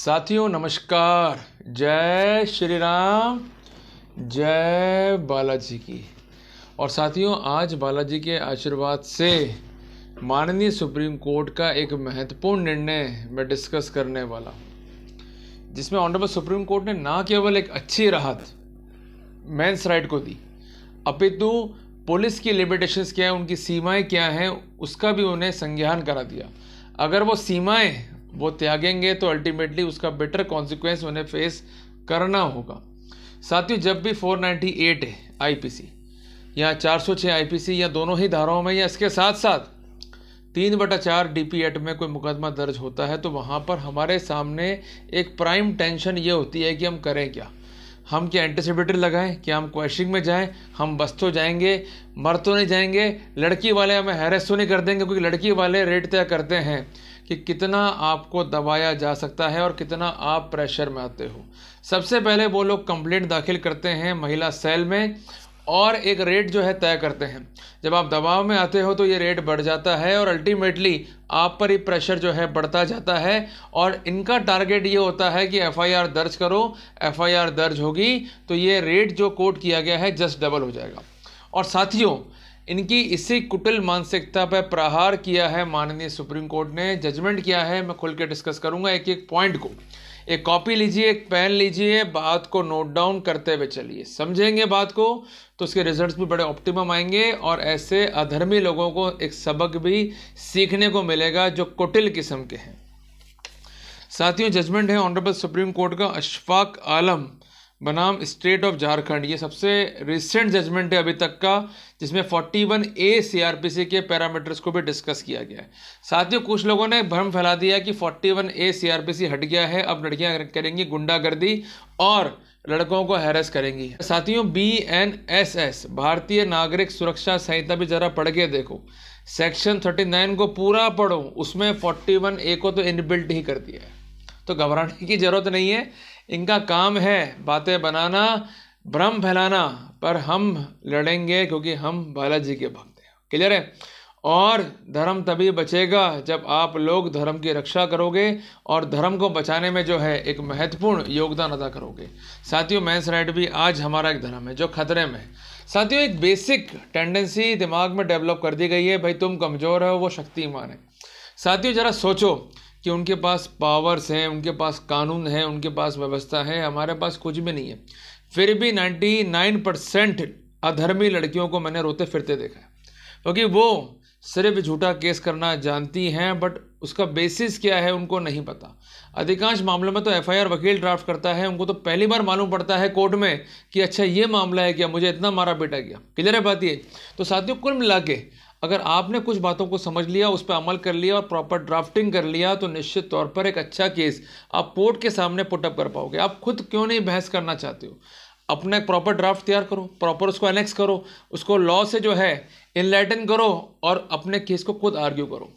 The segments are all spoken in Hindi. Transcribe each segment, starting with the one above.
साथियों नमस्कार जय श्री राम जय बालाजी की और साथियों आज बालाजी के आशीर्वाद से माननीय सुप्रीम कोर्ट का एक महत्वपूर्ण निर्णय मैं डिस्कस करने वाला जिसमें ऑनरेबल सुप्रीम कोर्ट ने ना केवल एक अच्छी राहत मेंस राइट को दी अपितु पुलिस की लिमिटेशंस क्या है उनकी सीमाएं क्या हैं उसका भी उन्हें संज्ञान करा दिया अगर वो सीमाएं वो त्यागेंगे तो अल्टीमेटली उसका बेटर कॉन्सिक्वेंस उन्हें फेस करना होगा साथियों जब भी 498 है आईपीसी या 406 आईपीसी या दोनों ही धाराओं में या इसके साथ साथ तीन बटा चार डी पी एक्ट में कोई मुकदमा दर्ज होता है तो वहाँ पर हमारे सामने एक प्राइम टेंशन ये होती है कि हम करें क्या हम क्या एंटीसिपेटर लगाएं क्या हम क्वेश्चनिंग में जाएं हम बस तो जाएंगे मर तो नहीं जाएंगे लड़की वाले हमें हैरेस तो नहीं कर देंगे क्योंकि लड़की वाले रेट तय करते हैं कि कितना आपको दबाया जा सकता है और कितना आप प्रेशर में आते हो सबसे पहले वो लोग कंप्लेंट दाखिल करते हैं महिला सेल में और एक रेट जो है तय करते हैं जब आप दबाव में आते हो तो ये रेट बढ़ जाता है और अल्टीमेटली आप पर ही प्रेशर जो है बढ़ता जाता है और इनका टारगेट ये होता है कि एफआईआर दर्ज करो एफआईआर दर्ज होगी तो ये रेट जो कोट किया गया है जस्ट डबल हो जाएगा और साथियों इनकी इसी कुटिल मानसिकता पर प्रहार किया है माननीय सुप्रीम कोर्ट ने जजमेंट किया है मैं खुल के डिस्कस करूंगा एक एक पॉइंट को एक कॉपी लीजिए एक पेन लीजिए बात को नोट डाउन करते हुए चलिए समझेंगे बात को तो उसके रिजल्ट्स भी बड़े ऑप्टिमम आएंगे और ऐसे अधर्मी लोगों को एक सबक भी सीखने को मिलेगा जो कुटिल किस्म के हैं साथियों जजमेंट है ऑनरेबल सुप्रीम कोर्ट का अशफाक आलम बनाम स्टेट ऑफ झारखंड ये सबसे रिसेंट जजमेंट है अभी तक का जिसमें 41 ए सीआरपीसी के पैरामीटर्स को भी डिस्कस किया गया है साथ ही कुछ लोगों ने भ्रम फैला दिया कि 41 ए सीआरपीसी हट गया है अब लड़कियां करेंगी गुंडागर्दी और लड़कों को हैरस करेंगी साथियों बी एन एस एस भारतीय नागरिक सुरक्षा संहिता भी जरा पढ़ के देखो सेक्शन 39 को पूरा पढ़ो उसमें 41 ए को तो इनबिल्ट ही कर दिया है तो घबराने की जरूरत नहीं है इनका काम है बातें बनाना भ्रम फैलाना पर हम लड़ेंगे क्योंकि हम बालाजी के भक्त हैं क्लियर है और धर्म तभी बचेगा जब आप लोग धर्म की रक्षा करोगे और धर्म को बचाने में जो है एक महत्वपूर्ण योगदान अदा करोगे साथियों मैंस राइट भी आज हमारा एक धर्म है जो खतरे में है साथियों एक बेसिक टेंडेंसी दिमाग में डेवलप कर दी गई है भाई तुम कमज़ोर हो वो शक्तिमान है साथियों ज़रा सोचो कि उनके पास पावर्स हैं उनके पास कानून है उनके पास व्यवस्था है हमारे पास कुछ भी नहीं है फिर भी 99 परसेंट अधर्मी लड़कियों को मैंने रोते फिरते देखा है क्योंकि वो सिर्फ झूठा केस करना जानती हैं बट उसका बेसिस क्या है उनको नहीं पता अधिकांश मामलों में तो एफआईआर वकील ड्राफ्ट करता है उनको तो पहली बार मालूम पड़ता है कोर्ट में कि अच्छा ये मामला है क्या मुझे इतना मारा बेटा गया क्लियर है बात ये तो साथियों कुल मिला के अगर आपने कुछ बातों को समझ लिया उस पर अमल कर लिया और प्रॉपर ड्राफ्टिंग कर लिया तो निश्चित तौर पर एक अच्छा केस आप कोर्ट के सामने पुटअप कर पाओगे आप खुद क्यों नहीं बहस करना चाहते हो अपना एक प्रॉपर ड्राफ्ट तैयार करो प्रॉपर उसको एनेक्स करो उसको लॉ से जो है इनलाइटन करो और अपने केस को खुद आर्ग्यू करो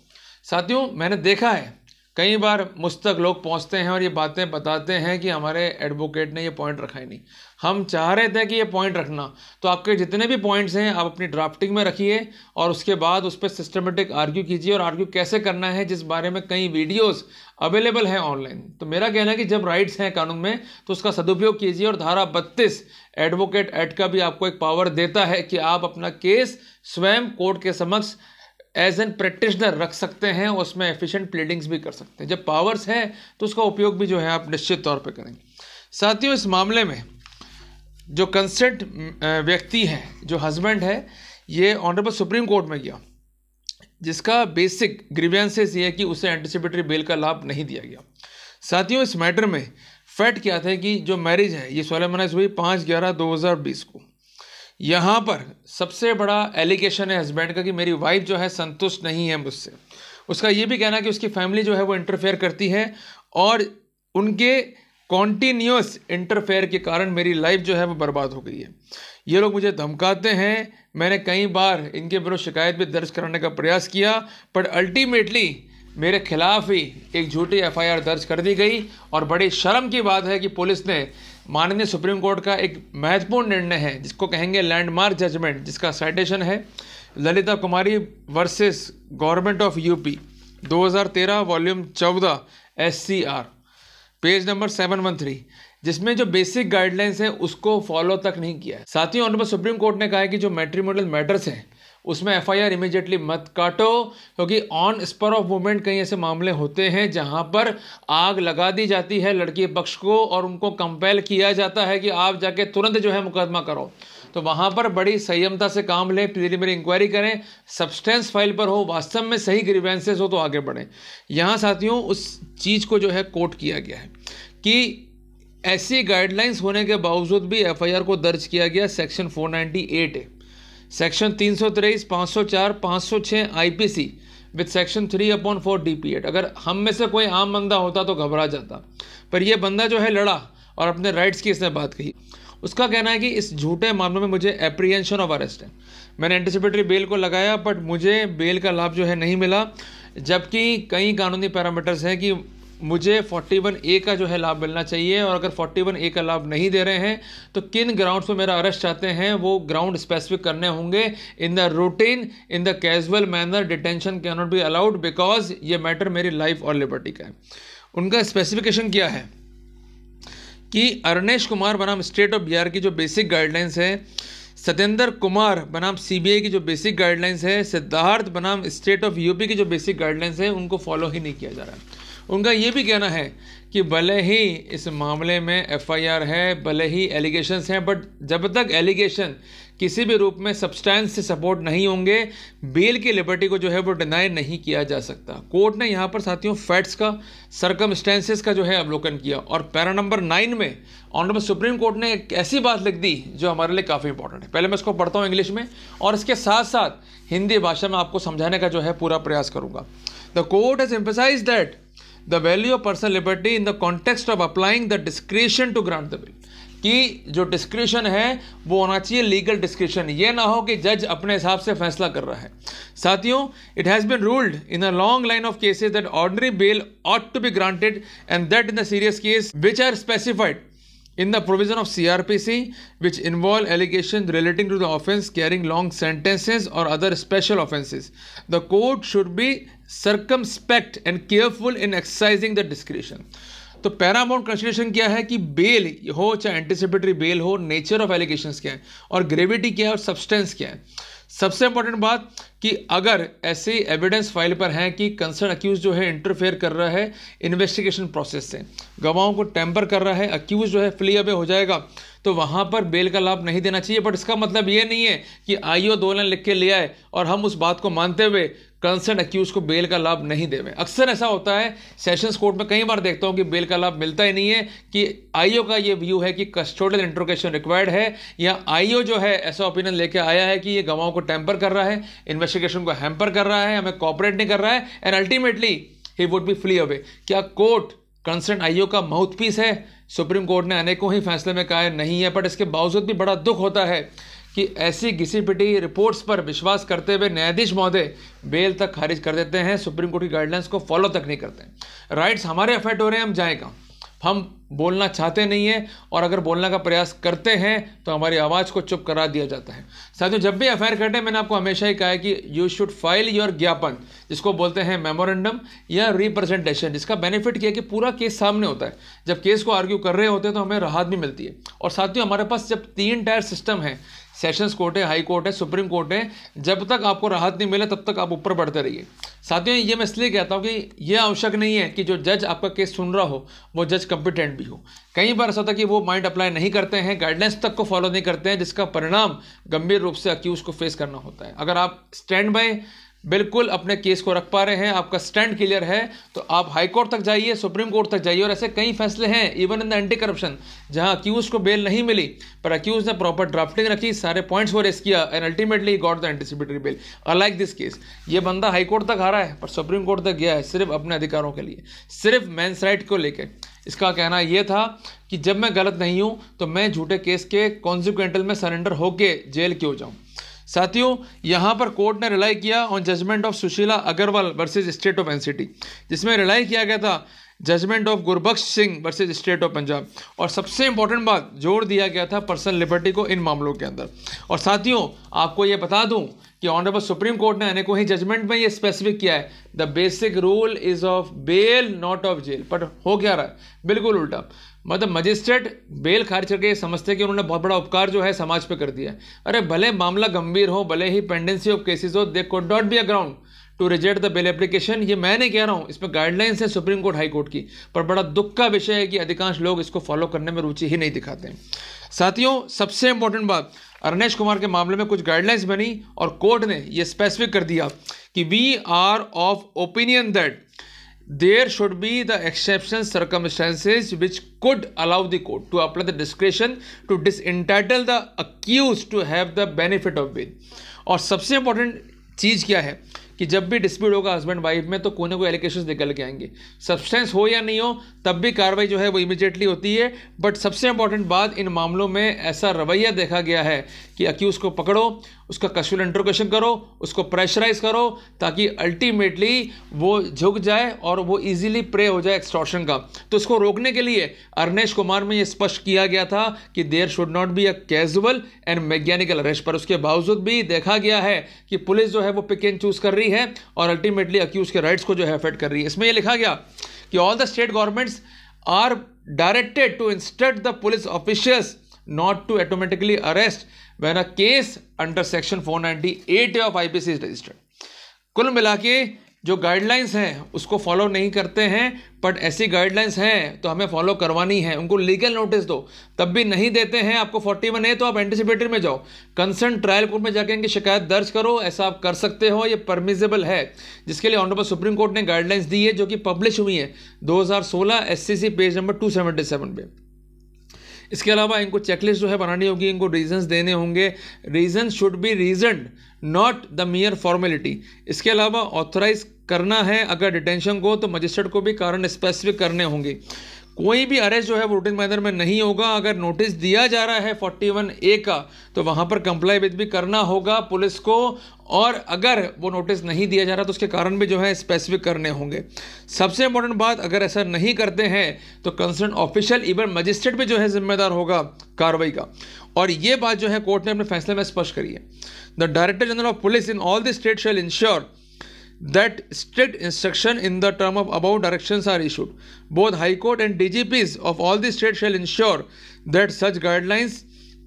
साथियों मैंने देखा है कई बार मुझ तक लोग पहुंचते हैं और ये बातें बताते हैं कि हमारे एडवोकेट ने ये पॉइंट रखा ही नहीं हम चाह रहे थे कि ये पॉइंट रखना तो आपके जितने भी पॉइंट्स हैं आप अपनी ड्राफ्टिंग में रखिए और उसके बाद उस पर सिस्टमेटिक आर्ग्यू कीजिए और आर्ग्यू कैसे करना है जिस बारे में कई वीडियोस अवेलेबल हैं ऑनलाइन तो मेरा कहना है कि जब राइट्स हैं कानून में तो उसका सदुपयोग कीजिए और धारा बत्तीस एडवोकेट एक्ट का भी आपको एक पावर देता है कि आप अपना केस स्वयं कोर्ट के समक्ष एज एन प्रैक्टिशनर रख सकते हैं उसमें एफिशिएंट प्लेडिंग्स भी कर सकते हैं जब पावर्स हैं तो उसका उपयोग भी जो है आप निश्चित तौर पे करेंगे साथियों इस मामले में जो कंसेंट व्यक्ति है जो हस्बैंड है ये ऑनरेबल सुप्रीम कोर्ट में गया जिसका बेसिक ग्रीवियंसेस ये है कि उसे एंटिसिपेटरी बेल का लाभ नहीं दिया गया साथियों इस मैटर में फैट क्या था कि जो मैरिज है ये सोलह मनाइज हुई पाँच ग्यारह दो हज़ार बीस को यहाँ पर सबसे बड़ा एलिगेशन है हस्बैंड का कि मेरी वाइफ जो है संतुष्ट नहीं है मुझसे उसका ये भी कहना है कि उसकी फैमिली जो है वो इंटरफेयर करती है और उनके कॉन्टीन्यूस इंटरफेयर के कारण मेरी लाइफ जो है वो बर्बाद हो गई है ये लोग मुझे धमकाते हैं मैंने कई बार इनके विरुद्ध शिकायत भी दर्ज कराने का प्रयास किया पर अल्टीमेटली मेरे खिलाफ़ ही एक झूठी एफआईआर दर्ज कर दी गई और बड़ी शर्म की बात है कि पुलिस ने माननीय सुप्रीम कोर्ट का एक महत्वपूर्ण निर्णय है जिसको कहेंगे लैंडमार्क जजमेंट जिसका साइटेशन है Lalita Kumari versus government of UP 2013 volume 14 SCR page number 713 जिसमें जो बेसिक गाइडलाइंस है उसको फॉलो तक नहीं किया है साथ ही ऑनरेबल सुप्रीम कोर्ट ने कहा है कि जो मैट्रीमोडल मैटर्स हैं उसमें एफ आई आर मत काटो क्योंकि ऑन स्पर ऑफ मूवमेंट कई ऐसे मामले होते हैं जहाँ पर आग लगा दी जाती है लड़की पक्ष को और उनको कंपेल किया जाता है कि आप जाके तुरंत जो है मुकदमा करो तो वहाँ पर बड़ी संयमता से काम लें मेरी इंक्वायरी करें सब्सटेंस फाइल पर हो वास्तव में सही ग्रीवेंसेस हो तो आगे बढ़ें यहाँ साथियों उस चीज़ को जो है कोट किया गया है कि ऐसी गाइडलाइंस होने के बावजूद भी एफआईआर को दर्ज किया गया सेक्शन 498 है सेक्शन तीन सौ तेईस पाँच सौ चार पाँच सौ छः I P C with section three upon four D P act अगर हम में से कोई आम बंदा होता तो घबरा जाता पर यह बंदा जो है लड़ा और अपने राइट्स की इसने बात कही उसका कहना है कि इस झूठे मामले में मुझे एप्रीहेंशन ऑफ अरेस्ट है मैंने एंटिसिपेटरी बेल को लगाया बट मुझे बेल का लाभ जो है नहीं मिला जबकि कई कानूनी पैरामीटर्स हैं कि मुझे 41 ए का जो है लाभ मिलना चाहिए और अगर 41 ए का लाभ नहीं दे रहे हैं तो किन ग्राउंड्स पर मेरा अरेस्ट चाहते हैं वो ग्राउंड स्पेसिफिक करने होंगे in the routine in the casual manner detention can not be allowed because ये मैटर मेरी लाइफ और लिबर्टी का है उनका स्पेसिफिकेशन क्या है कि अरनेश कुमार बनाम स्टेट ऑफ बिहार की जो बेसिक गाइडलाइंस है सत्येंद्र कुमार बनाम सीबीआई की जो बेसिक गाइडलाइंस है सिद्धार्थ बनाम स्टेट ऑफ यूपी की जो बेसिक गाइडलाइंस है उनको फॉलो ही नहीं किया जा रहा है उनका ये भी कहना है कि भले ही इस मामले में एफआईआर है भले ही एलिगेशंस हैं बट जब तक एलिगेशन किसी भी रूप में सब्सटेंस से सपोर्ट नहीं होंगे बेल की लिबर्टी को जो है वो डिनाई नहीं किया जा सकता कोर्ट ने यहाँ पर साथियों फैट्स का सरकम का जो है अवलोकन किया और पैरा नंबर नाइन में ऑनरेबल सुप्रीम कोर्ट ने एक ऐसी बात लिख दी जो हमारे लिए काफ़ी इंपॉर्टेंट है पहले मैं इसको पढ़ता हूँ इंग्लिश में और इसके साथ साथ हिंदी भाषा में आपको समझाने का जो है पूरा प्रयास करूँगा the court has emphasise that the value of personal liberty in the context of applying the description to grant the bill कि जो डिस्क्रिप्शन है वो होना चाहिए लीगल डिस्क्रिप्शन ये ना हो कि जज अपने हिसाब से फैसला कर रहा है साथियों it has been ruled in a long line of cases that ordinary bail ought to be granted and that in the serious case which are specified in the provision of C R P C which involve allegation relating to the offence carrying long sentences और other special offences the court should be circumspect and careful in exercising the description तो पैरामाउंट कंसिडरेशन क्या है कि बेल हो चाहे एंटिसिपेटरी बेल हो नेचर ऑफ एलिगेशन क्या है और ग्रेविटी क्या है और सब्सटेंस क्या है सबसे इंपॉर्टेंट बात कि अगर ऐसे एविडेंस फाइल पर हैं कि कंसर्न अक्यूज जो है इंटरफेयर कर रहा है इन्वेस्टिगेशन प्रोसेस से गवाहों को टेम्पर कर रहा है अक्यूज जो है फ्ली अवे हो जाएगा तो वहाँ पर बेल का लाभ नहीं देना चाहिए बट इसका मतलब ये नहीं है कि आइयो दो लिख के ले आए और हम उस बात को मानते हुए कंसर्न अक्यूज को बेल का लाभ नहीं देवे अक्सर ऐसा होता है सेशंस कोर्ट में कई बार देखता हूं कि बेल का लाभ मिलता ही नहीं है कि आईओ का ये व्यू है कि कस्टोडियल इंट्रोकेशन रिक्वायर्ड है या आईओ जो है ऐसा ओपिनियन लेके आया है कि ये गवाहों को टेम्पर कर रहा है इन्वेस्टिगेशन को हैम्पर कर रहा है हमें कॉपरेट नहीं कर रहा है and ultimately he would be free away क्या कोर्ट कंसर्न आईओ का पीस है सुप्रीम कोर्ट ने अनेकों ही फैसले में कहा है नहीं है बट इसके बावजूद भी बड़ा दुख होता है कि ऐसी घिसी पिटी रिपोर्ट्स पर विश्वास करते हुए न्यायाधीश महोदय बेल तक खारिज कर देते हैं सुप्रीम कोर्ट की गाइडलाइंस को फॉलो तक नहीं करते हैं राइट्स हमारे अफेक्ट हो रहे हैं हम जाएँ हम बोलना चाहते नहीं हैं और अगर बोलने का प्रयास करते हैं तो हमारी आवाज़ को चुप करा दिया जाता है साथियों जब भी एफ करते हैं मैंने आपको हमेशा ही कहा है कि यू शुड फाइल योर ज्ञापन जिसको बोलते हैं मेमोरेंडम या रिप्रेजेंटेशन जिसका बेनिफिट यह कि पूरा केस सामने होता है जब केस को आर्ग्यू कर रहे होते हैं तो हमें राहत भी मिलती है और साथियों हमारे पास जब तीन टायर सिस्टम है सेशंस कोर्ट है हाई कोर्ट है सुप्रीम कोर्ट है जब तक आपको राहत नहीं मिले तब तक आप ऊपर बढ़ते रहिए साथियों ये मैं इसलिए कहता हूँ कि यह आवश्यक नहीं है कि जो जज आपका केस सुन रहा हो वो जज कंपिटेंट भी हो कई बार ऐसा होता है कि वो माइंड अप्लाई नहीं करते हैं गाइडलाइंस तक को फॉलो नहीं करते हैं जिसका परिणाम गंभीर रूप से अक्यूज़ को फेस करना होता है अगर आप स्टैंड बाय बिल्कुल अपने केस को रख पा रहे हैं आपका स्टैंड क्लियर है तो आप हाई कोर्ट तक जाइए सुप्रीम कोर्ट तक जाइए और ऐसे कई फैसले हैं even in the anti corruption जहां अक्यूज को बेल नहीं मिली पर अक्यूज ने प्रॉपर ड्राफ्टिंग रखी सारे पॉइंट्स को रेस किया and ultimately got the anticipatory bail alike this case ये बंदा हाई कोर्ट तक आ रहा है पर सुप्रीम कोर्ट तक गया है सिर्फ अपने अधिकारों के लिए सिर्फ मैंस राइट को लेकर इसका कहना यह था कि जब मैं गलत नहीं हूँ तो मैं झूठे केस के कॉन्सिक्वेंटल में सरेंडर होके जेल क्यों जाऊँ साथियों यहाँ पर कोर्ट ने रिलाई किया on judgement of Sushila Agarwal versus state of NCT जिसमें रिलाई किया गया था judgement of Gurbaksh Singh versus state of Punjab और सबसे इंपॉर्टेंट बात जोड़ दिया गया था पर्सनल लिबर्टी को इन मामलों के अंदर और साथियों आपको ये बता दूं कि ऑनरेबल सुप्रीम कोर्ट ने अनेकों ही जजमेंट में ये स्पेसिफिक किया है the basic rule is of bail not of jail पर हो क्या रहा है बिल्कुल उल्टा मतलब मजिस्ट्रेट बेल खारिज करके समझते कि उन्होंने बहुत बड़ा उपकार जो है समाज पे कर दिया अरे भले मामला गंभीर हो भले ही पेंडेंसी ऑफ केसेस हो they could not be a ground to reject the bail application ये मैं नहीं कह रहा हूँ इसमें गाइडलाइंस है सुप्रीम कोर्ट हाई कोर्ट की पर बड़ा दुख का विषय है कि अधिकांश लोग इसको फॉलो करने में रुचि ही नहीं दिखाते हैं साथियों सबसे इंपॉर्टेंट बात अरनेश कुमार के मामले में कुछ गाइडलाइंस बनी और कोर्ट ने ये स्पेसिफिक कर दिया कि we are of opinion that there should be the exception circumstances which could allow the court to apply the discretion to disentitle the accused to have the benefit of bail और सबसे इम्पोर्टेंट चीज़ क्या है कि जब भी डिस्प्यूट होगा हस्बैंड वाइफ में तो कोई ना कोई एलिगेशन निकल के आएंगे सब्सटेंस हो या नहीं हो तब भी कार्रवाई जो है वो इमीडिएटली होती है बट सबसे इंपॉर्टेंट बात इन मामलों में ऐसा रवैया देखा गया है कि अक्यूज़ को पकड़ो उसका कश्यूल इंट्रोगेशन करो उसको प्रेशराइज करो ताकि अल्टीमेटली वो झुक जाए और वो इजीली प्रे हो जाए एक्सटॉर्शन का तो इसको रोकने के लिए अर्नेश कुमार में ये स्पष्ट किया गया था कि there should not be a casual and mechanical arrest पर उसके बावजूद भी देखा गया है कि पुलिस जो है वो पिक एंड चूज कर रही है और अल्टीमेटली अक्यूज के राइट्स को जो है अफेक्ट कर रही है इसमें यह लिखा गया कि all the state governments are directed to instruct the police officials not to automatically arrest when a case under section 498 of IPC is registered कुल मिला के जो गाइडलाइंस हैं उसको फॉलो नहीं करते हैं बट ऐसी गाइडलाइंस हैं तो हमें फॉलो करवानी है उनको लीगल नोटिस दो तब भी नहीं देते हैं आपको फोर्टी वन है तो आप एंटिसिपेटर में जाओ कंसर्न ट्रायल कोर्ट में जाके इनकी शिकायत दर्ज करो ऐसा आप कर सकते हो ये परमिजेबल है जिसके लिए ऑनरेबल सुप्रीम कोर्ट ने गाइडलाइंस दी है जो कि पब्लिश हुई है दो हज़ार सोलह S C C page number two seventy seven पे इसके अलावा इनको चेकलिस्ट जो है बनानी होगी इनको रीजंस देने होंगे reason should be reason not the mere formality इसके अलावा ऑथोराइज करना है अगर डिटेंशन को तो मजिस्ट्रेट को भी कारण स्पेसिफिक करने होंगे कोई भी अरेस्ट जो है वो रूटीन मैदर में नहीं होगा अगर नोटिस दिया जा रहा है 41 ए का तो वहाँ पर कंप्लाई विद भी करना होगा पुलिस को और अगर वो नोटिस नहीं दिया जा रहा तो उसके कारण भी जो है स्पेसिफिक करने होंगे सबसे इंपॉर्टेंट बात अगर ऐसा नहीं करते हैं तो कंसर्न ऑफिशियल इवन मजिस्ट्रेट भी जो है जिम्मेदार होगा कार्रवाई का और ये बात जो है कोर्ट ने अपने फैसले में स्पष्ट करी है the director general of police in all the state shall ensure strict instruction in the term of about direction are issued both high court and D G Ps of all the state shall ensure that such guidelines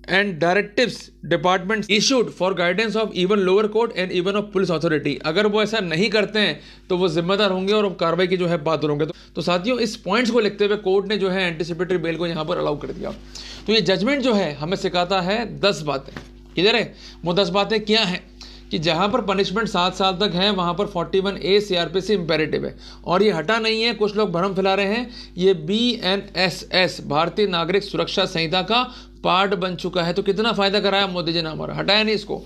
and directives department issued for guidance of even lower court and even of police authority अगर वो ऐसा नहीं करते हैं तो वो जिम्मेदार होंगे और कार्रवाई की जो है बात होंगे तो, तो साथियों इस पॉइंट्स को लिखते हुए कोर्ट ने जो है एंटीसिपेटरी बेल को यहाँ पर अलाउ कर दिया तो ये जजमेंट जो है हमें सिखाता है दस बातें इधर है वो दस बातें क्या हैं कि जहाँ पर पनिशमेंट सात साल तक है वहाँ पर 41 one A C R P से इम्पेरेटिव है और ये हटा नहीं है कुछ लोग भ्रम फैला रहे हैं ये बी एन एस एस भारतीय नागरिक सुरक्षा संहिता का पार्ट बन चुका है तो कितना फ़ायदा कराया मोदी जी ने हमारा हटाया नहीं इसको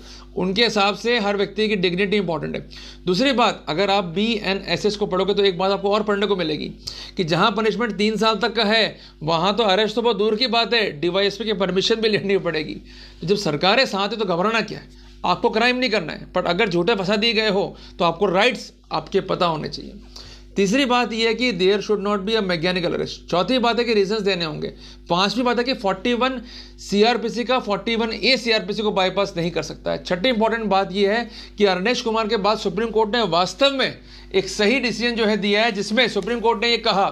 उनके हिसाब से हर व्यक्ति की डिग्निटी इंपॉर्टेंट है दूसरी बात अगर आप बी एन एस एस को पढ़ोगे तो एक बात आपको और पढ़ने को मिलेगी कि जहाँ पनिशमेंट तीन साल तक का है वहाँ तो अरेस्ट तो बहुत दूर की बात है डीवाईएसपी की परमिशन भी लेनी पड़ेगी तो जब सरकारें साथ है तो घबराना क्या है आपको क्राइम नहीं करना है पर अगर झूठे फंसा दिए गए हो तो आपको राइट्स आपके पता होने चाहिए तीसरी बात यह है कि there should not be a mechanical arrest चौथी बात है कि रीजन देने होंगे पांचवी बात है कि 41 सीआरपीसी का 41 ए सीआरपीसी को बाईपास नहीं कर सकता है छठी इंपॉर्टेंट बात यह है कि अरनेश कुमार के बाद सुप्रीम कोर्ट ने वास्तव में एक सही डिसीजन जो है दिया है जिसमें सुप्रीम कोर्ट ने यह कहा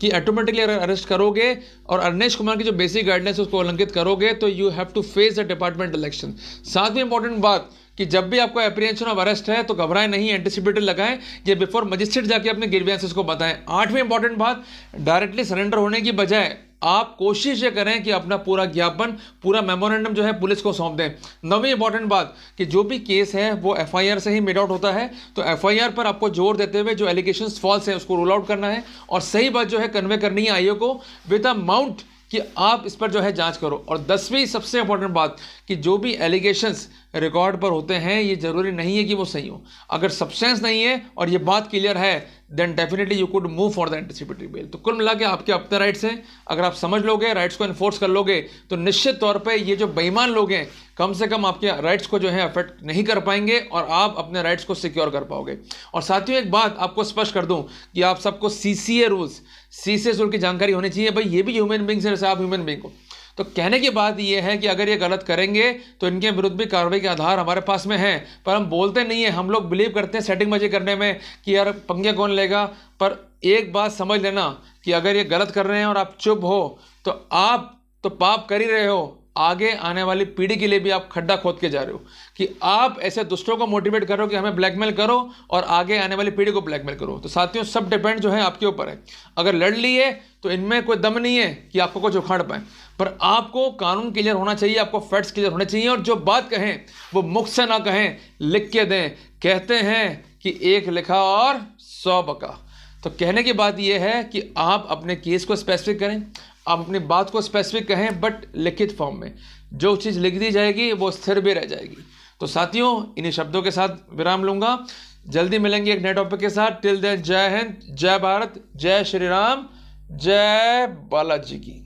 कि ऑटोमेटिकली अगर अरेस्ट करोगे और अरनेश कुमार की जो बेसिक गाइडलाइंस उसको उल्लंघित करोगे तो you have to face the department election साथ में इंपॉर्टेंट बात कि जब भी आपको अप्रीहेंशन ऑफ अरेस्ट है तो घबराएं नहीं एंटिसिपेटेड लगाएं ये बिफोर मजिस्ट्रेट जाके अपने ग्रीवियंसेस को बताएं आठवीं इंपॉर्टेंट बात डायरेक्टली सरेंडर होने की बजाय आप कोशिश ये करें कि अपना पूरा ज्ञापन पूरा मेमोरेंडम जो है पुलिस को सौंप दें नवी इंपॉर्टेंट बात कि जो भी केस है वो एफआईआर से ही मेड आउट होता है तो एफआईआर पर आपको जोर देते हुए जो एलिगेशन फॉल्स है उसको रूल आउट करना है और सही बात जो है कन्वे करनी है आईओ को विद अमाउंट कि आप इस पर जो है जांच करो और दसवीं सबसे इंपॉर्टेंट बात कि जो भी एलिगेशंस रिकॉर्ड पर होते हैं ये ज़रूरी नहीं है कि वो सही हो अगर सब्सटेंस नहीं है और ये बात क्लियर है then definitely you could move for the anticipatory bail तो कुल मिला के आपके अपने राइट्स हैं अगर आप समझ लोगे राइट्स को इन्फोर्स कर लोगे तो निश्चित तौर पर ये जो बेईमान लोग हैं कम से कम आपके राइट्स को जो है अफेक्ट नहीं कर पाएंगे और आप अपने राइट्स को सिक्योर कर पाओगे और साथियों एक बात आपको स्पष्ट कर दूं कि आप सबको सी सी ए rules C C a rule की जानकारी होनी चाहिए भाई ये भी ह्यूमन बींग्स हैं जैसे आप ह्यूमन बींग हो तो कहने की बात यह है कि अगर ये गलत करेंगे तो इनके विरुद्ध भी कार्रवाई के आधार हमारे पास में है पर हम बोलते नहीं है हम लोग बिलीव करते हैं सेटिंग मजे करने में कि यार पंगे कौन लेगा पर एक बात समझ लेना कि अगर ये गलत कर रहे हैं और आप चुप हो तो आप तो पाप कर ही रहे हो आगे आने वाली पीढ़ी के लिए भी आप खड्डा खोद के जा रहे हो कि आप ऐसे दूसरों को मोटिवेट करो कि हमें ब्लैकमेल करो और आगे आने वाली पीढ़ी को ब्लैकमेल करो तो साथियों सब डिपेंड जो है आपके ऊपर है अगर लड़ लिए तो इनमें कोई दम नहीं है कि आपको कुछ उखाड़ पाए पर आपको कानून क्लियर होना चाहिए आपको फैक्ट्स क्लियर होने चाहिए और जो बात कहें वो मुख से ना कहें लिख के दें कहते हैं कि एक लिखा और सौ बका तो कहने की बात यह है कि आप अपने केस को स्पेसिफिक करें आप अपनी बात को स्पेसिफिक कहें बट लिखित फॉर्म में जो चीज़ लिख दी जाएगी वो स्थिर भी रह जाएगी तो साथियों इन्हीं शब्दों के साथ विराम लूंगा जल्दी मिलेंगे एक नए टॉपिक के साथ टिल दे जय हिंद जय भारत जय श्री राम जय बालाजी की